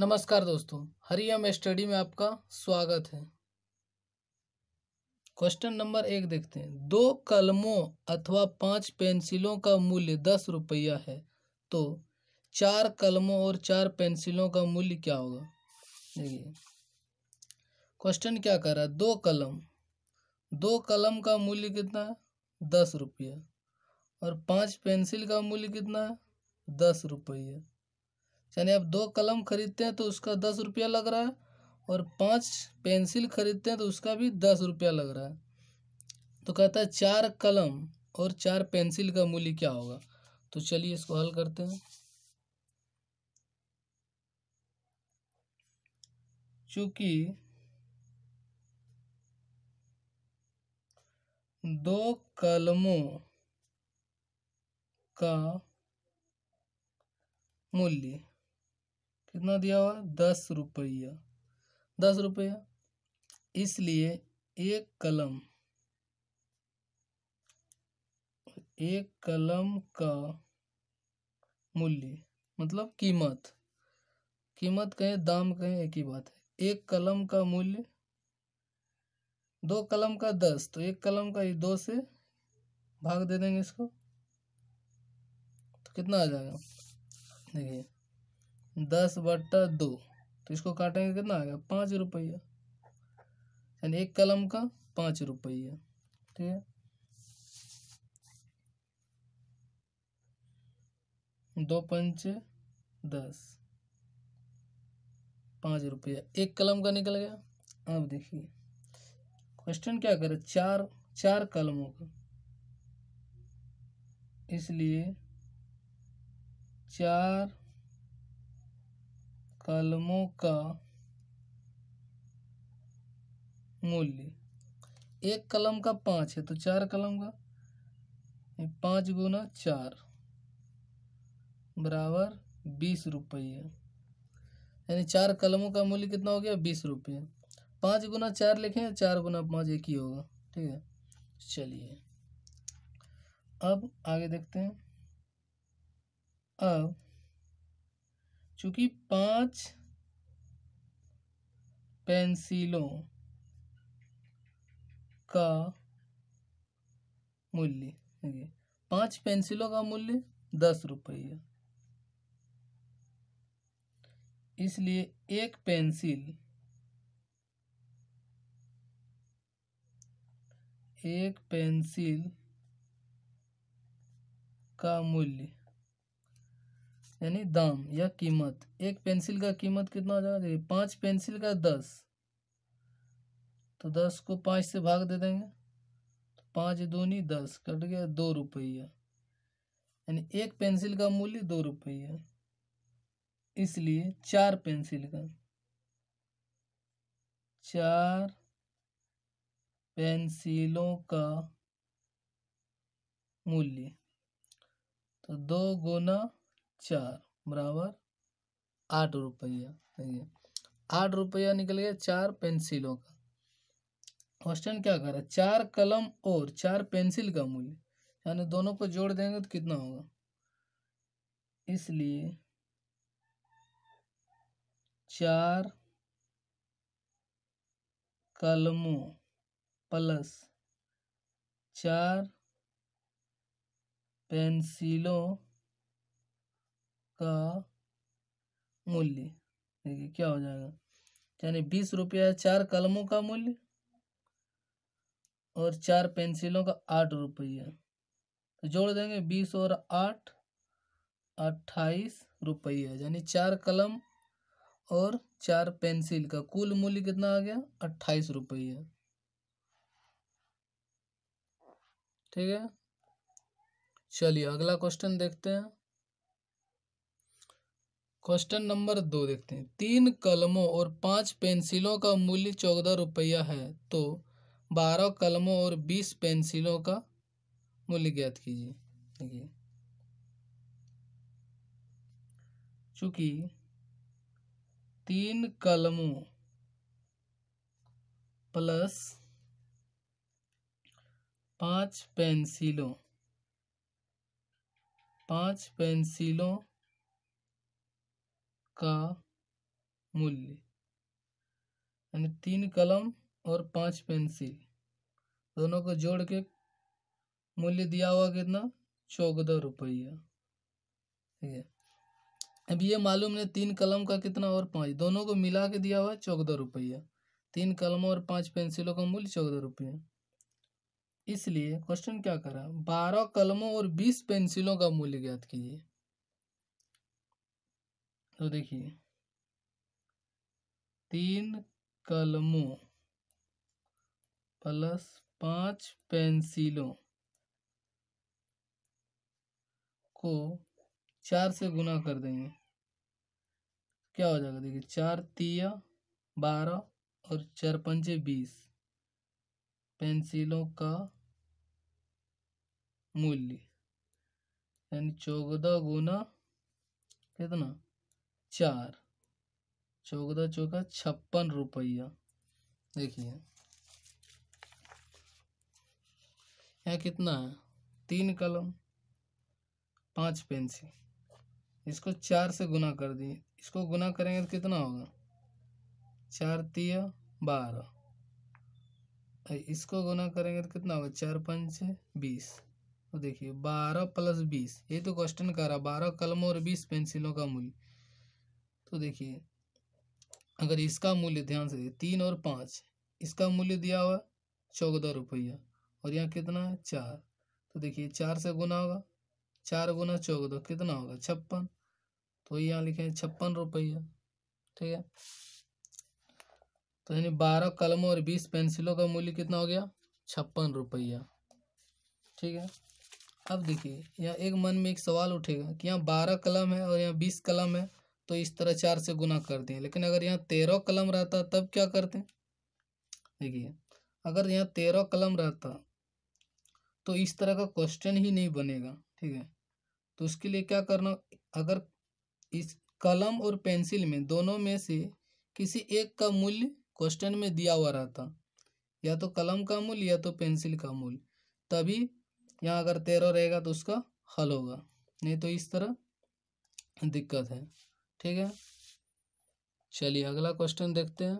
नमस्कार दोस्तों हरियम स्टडी में आपका स्वागत है क्वेश्चन नंबर एक देखते हैं दो कलमों अथवा पांच पेंसिलों का मूल्य दस रुपया है तो चार कलमों और चार पेंसिलों का मूल्य क्या होगा देखिए क्वेश्चन क्या कर रहा है दो कलम दो कलम का मूल्य कितना है दस रुपया और पांच पेंसिल का मूल्य कितना है दस रुपया यानी आप दो कलम खरीदते हैं तो उसका दस रुपया लग रहा है और पांच पेंसिल खरीदते हैं तो उसका भी दस रुपया लग रहा है तो कहता है चार कलम और चार पेंसिल का मूल्य क्या होगा तो चलिए इसको हल करते हैं चूंकि दो कलमों का मूल्य कितना दिया हुआ दस रुपया दस रुपया इसलिए एक कलम एक कलम का मूल्य मतलब कीमत कीमत कहें दाम कहें एक ही बात है एक कलम का मूल्य दो कलम का दस तो एक कलम का ये दो से भाग दे देंगे इसको तो कितना आ जाएगा देखिए दस बट्टा दो तो इसको काटेंगे कितना आएगा पाँच रुपया यानी एक कलम का पाँच रुपया ठीक है दो पंच दस पाँच रुपया एक कलम का निकल गया अब देखिए क्वेश्चन क्या करे चार चार कलमों का इसलिए चार कलमों का मूल्य एक कलम का पांच है तो चार कलम का पांच गुना चार बराबर बीस रुपये यानी चार कलमों का मूल्य कितना हो गया बीस रुपये पांच गुना चार लिखे चार गुना पांच एक ही होगा ठीक है चलिए अब आगे देखते हैं अब चूंकि पांच पेंसिलों का मूल्य पांच पेंसिलों का मूल्य दस रुपये इसलिए एक पेंसिल एक पेंसिल का मूल्य यानी दाम या कीमत एक पेंसिल का कीमत कितना हो जाएगा देखिए पांच पेंसिल का दस तो दस को पांच से भाग दे देंगे तो दो दूनी दस कट गया दो रुपया यानी एक पेंसिल का मूल्य दो रुपया इसलिए चार पेंसिल का चार पेंसिलों का मूल्य तो दो गुना चार बराबर आठ रुपया आठ रुपया निकल गया चार पेंसिलों का क्वेश्चन क्या कर रहा है चार कलम और चार पेंसिल का मूल्य यानी दोनों को जोड़ देंगे तो कितना होगा इसलिए चार कलमों प्लस चार पेंसिलों का मूल्य देखिए क्या हो जाएगा यानी बीस रुपया चार कलमों का मूल्य और चार पेंसिलों का आठ रुपया तो जोड़ देंगे बीस और आठ अट्ठाईस रुपया यानी चार कलम और चार पेंसिल का कुल मूल्य कितना आ गया अट्ठाईस रुपया ठीक है चलिए अगला क्वेश्चन देखते हैं क्वेश्चन नंबर दो देखते हैं तीन कलमों और पांच पेंसिलों का मूल्य चौदह रुपया है तो बारह कलमों और बीस पेंसिलों का मूल्य ज्ञात कीजिए देखिए चूंकि तीन कलमों प्लस पांच पेंसिलों पांच पेंसिलों का मूल्य यानी तीन कलम और पांच पेंसिल दोनों को जोड़ के मूल्य दिया हुआ कितना चौदह रुपया ठीक है अब ये मालूम नहीं तीन कलम का कितना और पांच दोनों को मिला के दिया हुआ है चौदह रुपया तीन कलम और पांच पेंसिलों का मूल्य चौदह रुपया इसलिए क्वेश्चन क्या करा बारह कलमों और बीस पेंसिलों का मूल्य ज्ञात कीजिए तो देखिए तीन कलमों प्लस पांच पेंसिलों को चार से गुना कर देंगे क्या हो जाएगा देखिए चार तिया बारह और चार पंचे बीस पेंसिलों का मूल्य यानी चौदह गुना कितना चार चौदह चौका छप्पन रुपया देखिए यहाँ कितना है तीन कलम पांच पेंसिल इसको चार से गुना कर दिए इसको गुना करेंगे तो कितना होगा चार तिया बारह इसको गुना करेंगे तो कितना होगा चार पंच बीस तो देखिए बारह प्लस बीस ये तो क्वेश्चन कर रहा बारह कलमों और बीस पेंसिलों का मूल्य तो देखिए अगर इसका मूल्य ध्यान से तीन और पाँच इसका मूल्य दिया हुआ चौदह रुपया और यहाँ कितना है चार तो देखिए चार से गुना होगा चार गुना चौदह कितना होगा छप्पन तो यहाँ लिखे हैं छप्पन रुपया ठीक है तो यानी बारह कलमों और बीस पेंसिलों का मूल्य कितना हो गया छप्पन रुपया ठीक है अब देखिए यहाँ एक मन में एक सवाल उठेगा कि यहाँ बारह कलम है और यहाँ बीस कलम है तो इस तरह चार से गुना कर दिए लेकिन अगर यहाँ तेरह कलम रहता तब क्या करते देखिए अगर यहाँ तेरह कलम रहता तो इस तरह का क्वेश्चन ही नहीं बनेगा ठीक है तो उसके लिए क्या करना अगर इस कलम और पेंसिल में दोनों में से किसी एक का मूल्य क्वेश्चन में दिया हुआ रहता या तो कलम का मूल्य या तो पेंसिल का मूल्य तभी यहाँ अगर तेरह रहेगा तो उसका हल होगा नहीं तो इस तरह दिक्कत है ठीक है चलिए अगला क्वेश्चन देखते हैं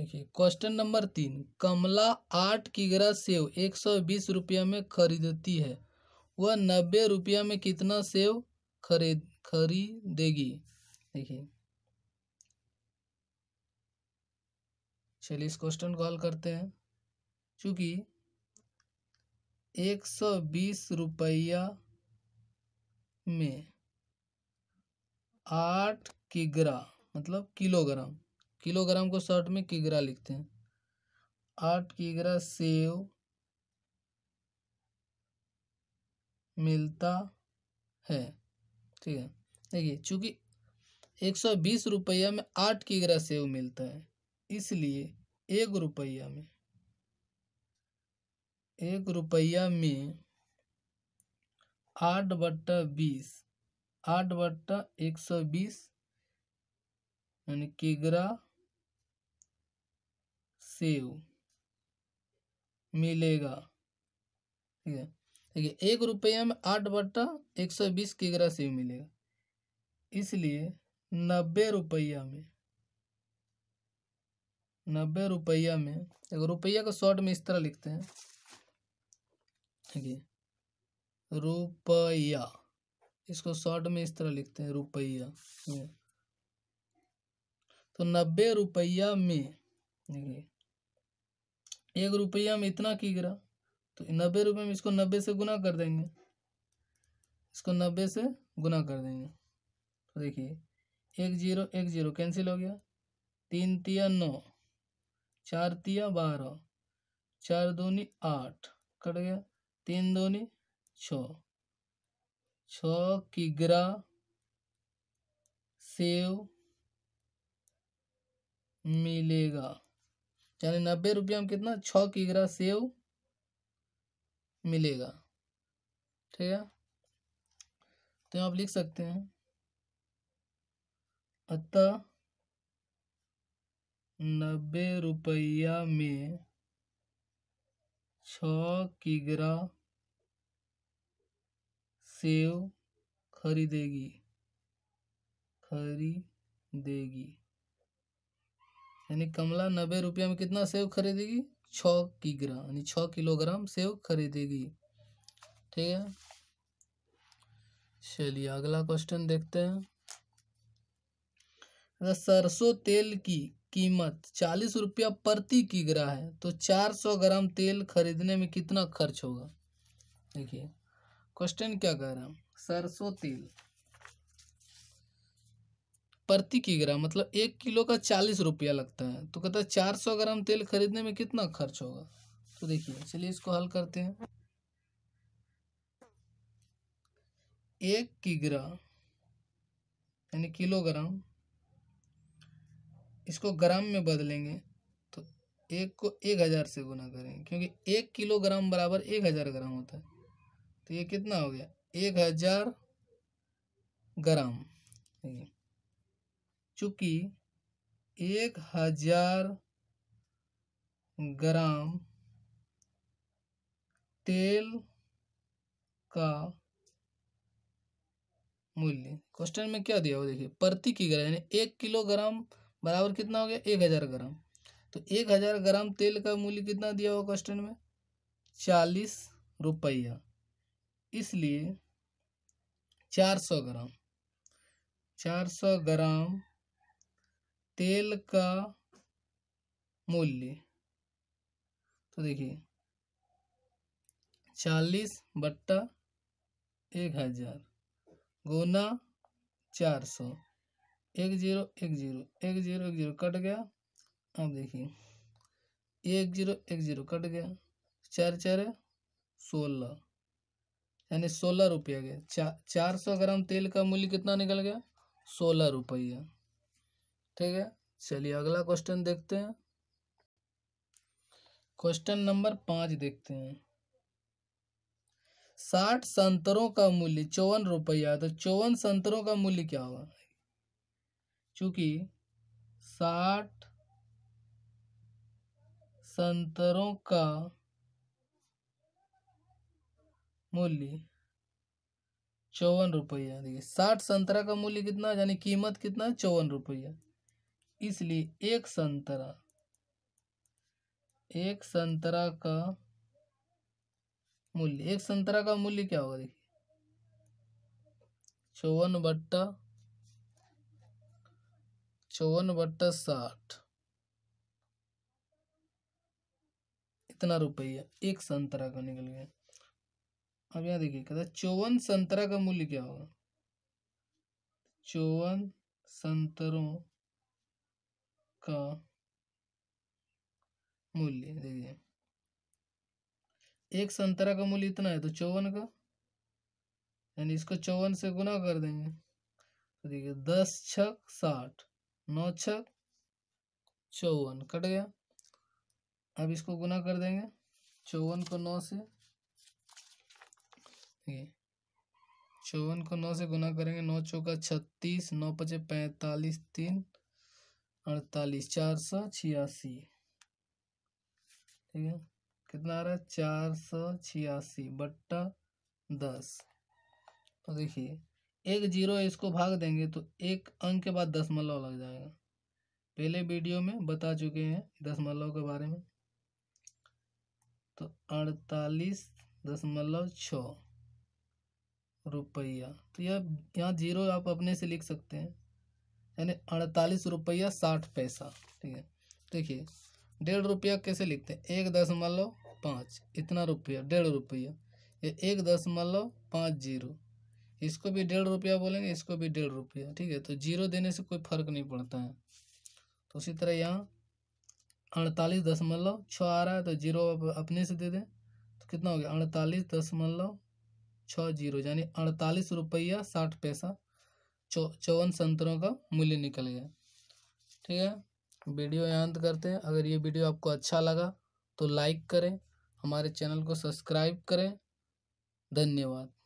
देखिए क्वेश्चन नंबर तीन कमला आठ किगरा सेव एक सौ बीस रुपया में खरीदती है वह नब्बे रुपया में कितना सेव खरीद खरीदेगी देखिए चलिए इस क्वेश्चन को हल करते हैं चूंकि एक सौ बीस रुपया में आठ किग्रा मतलब किलोग्राम किलोग्राम को शॉर्ट में किग्रा लिखते हैं आठ किग्रा सेव मिलता है ठीक है देखिए चूंकि एक सौ बीस रुपया में आठ किग्रा सेव मिलता है इसलिए एक रुपया में एक रुपया में आठ बट्टा बीस आठ बट्टा एक सौ बीस यानी किगरा सेव मिलेगा ठीक है ठीक है एक रुपया में आठ बट्टा एक सौ बीस किगरा सेव मिलेगा इसलिए नब्बे रुपया में नब्बे रुपया में एक रुपया को शॉर्ट में इस तरह लिखते हैं ठीक है रुपया इसको शॉर्ट में इस तरह लिखते हैं रुपया तो नब्बे रुपया में देखिए एक रुपया में इतना की गिरा तो नब्बे रुपये में इसको नब्बे से गुना कर देंगे इसको नब्बे से गुना कर देंगे तो देखिए एक जीरो एक जीरो कैंसिल हो गया तीन तिया नौ चार तिया बारह चार दोनी आठ कट गया तीन दोनी छ छ सेव मिलेगा यानी नब्बे रुपया में कितना छ किगरा सेव मिलेगा ठीक है तो आप लिख सकते हैं अतः नब्बे रुपया में छ किगरा सेव खरीदेगी खरीदेगी यानी कमला नब्बे रुपया में कितना सेव खरीदेगी छ किग्रा यानी छ किलोग्राम सेव खरीदेगी ठीक है चलिए अगला क्वेश्चन देखते हैं अगर सरसों तेल की कीमत चालीस रुपया प्रति किग्रा है तो चार सौ ग्राम तेल खरीदने में कितना खर्च होगा देखिए क्वेश्चन क्या कह रहा हैं सरसों तेल प्रति किग्राम मतलब एक किलो का चालीस रुपया लगता है तो कहता है चार सौ ग्राम तेल खरीदने में कितना खर्च होगा तो देखिए चलिए इसको हल करते हैं एक किग्राम यानी किलोग्राम इसको ग्राम में बदलेंगे तो एक को एक हज़ार से गुना करेंगे क्योंकि एक किलोग्राम बराबर एक हज़ार ग्राम होता है तो ये कितना हो गया एक हज़ार ग्राम चूंकि एक हज़ार ग्राम तेल का मूल्य क्वेश्चन में क्या दिया हो देखिए प्रति ग्राम यानी एक किलोग्राम बराबर कितना हो गया एक हज़ार ग्राम तो एक हज़ार ग्राम तेल का मूल्य कितना दिया हुआ क्वेश्चन में चालीस रुपया इसलिए 400 ग्राम 400 ग्राम तेल का मूल्य तो देखिए चालीस बट्टा एक हजार गुना चार सौ एक जीरो एक जीरो एक जीरो एक जीरो कट गया अब देखिए एक जीरो एक जीरो कट गया चार चार सोलह यानी सोलह रुपया गए चा, चार सौ ग्राम तेल का मूल्य कितना निकल गया सोलह रुपये ठीक है चलिए अगला क्वेश्चन देखते हैं क्वेश्चन नंबर पाँच देखते हैं साठ संतरों का मूल्य चौवन रुपया तो चौवन संतरों का मूल्य क्या होगा चूंकि साठ संतरों का मूल्य चौवन रुपया देखिए साठ संतरा का मूल्य कितना यानी कीमत कितना है चौवन रुपया इसलिए एक संतरा एक संतरा का मूल्य एक संतरा का मूल्य क्या होगा देखिए चौवन बट्टा चौवन बट्टा साठ इतना रुपया एक संतरा का निकल गया अब यहाँ देखिए कहता है चौवन संतरा का मूल्य क्या होगा चौवन संतरों का मूल्य देखिए एक संतरा का मूल्य इतना है तो चौवन का यानी इसको चौवन से गुना कर देंगे तो देखिए दस छक साठ नौ छक चौवन कट गया अब इसको गुना कर देंगे चौवन को नौ से देखेंगे चौवन को नौ से गुना करेंगे नौ चौका छत्तीस नौ पचे पैंतालीस तीन अड़तालीस चार सौ छियासी ठीक है कितना आ रहा है चार सौ छियासी बट्टा दस तो देखिए एक जीरो इसको भाग देंगे तो एक अंक के बाद दसमलव लग जाएगा पहले वीडियो में बता चुके हैं दसमलव के बारे में तो अड़तालीस दशमलव छः रुपया तो यह यहाँ जीरो आप अपने से लिख सकते हैं यानी अड़तालीस रुपया साठ पैसा ठीक है देखिए डेढ़ रुपया कैसे लिखते हैं एक दशमलव पाँच इतना रुपया डेढ़ रुपया ये एक दशमलव पाँच जीरो इसको भी डेढ़ रुपया बोलेंगे इसको भी डेढ़ रुपया ठीक है तो जीरो देने से कोई फर्क नहीं पड़ता है तो उसी तरह यहाँ अड़तालीस दशमलव छः आ रहा है तो जीरो अपने से दे दें तो कितना हो गया अड़तालीस दशमलव छः जीरो यानी अड़तालीस रुपया साठ पैसा चौवन संतरों का मूल्य निकल गया ठीक है वीडियो अंत करते हैं अगर ये वीडियो आपको अच्छा लगा तो लाइक करें हमारे चैनल को सब्सक्राइब करें धन्यवाद